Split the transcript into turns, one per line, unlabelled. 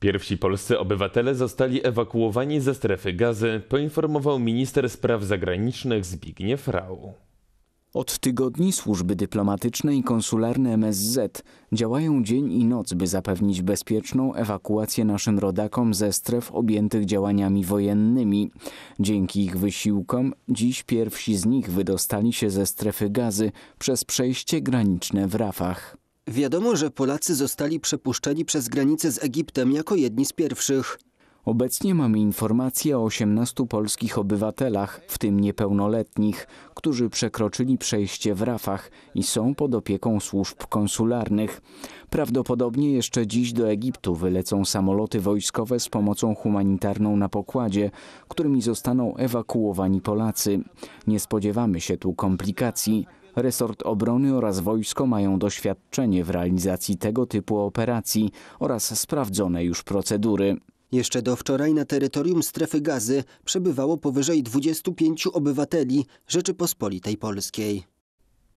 Pierwsi polscy obywatele zostali ewakuowani ze strefy gazy, poinformował minister spraw zagranicznych Zbigniew Rau.
Od tygodni służby dyplomatyczne i konsularne MSZ działają dzień i noc, by zapewnić bezpieczną ewakuację naszym rodakom ze stref objętych działaniami wojennymi. Dzięki ich wysiłkom dziś pierwsi z nich wydostali się ze strefy gazy przez przejście graniczne w Rafach.
Wiadomo, że Polacy zostali przepuszczeni przez granicę z Egiptem jako jedni z pierwszych.
Obecnie mamy informacje o 18 polskich obywatelach, w tym niepełnoletnich, którzy przekroczyli przejście w Rafach i są pod opieką służb konsularnych. Prawdopodobnie jeszcze dziś do Egiptu wylecą samoloty wojskowe z pomocą humanitarną na pokładzie, którymi zostaną ewakuowani Polacy. Nie spodziewamy się tu komplikacji. Resort Obrony oraz wojsko mają doświadczenie w realizacji tego typu operacji oraz sprawdzone już
procedury. Jeszcze do wczoraj na terytorium strefy gazy przebywało powyżej 25 obywateli Rzeczypospolitej Polskiej.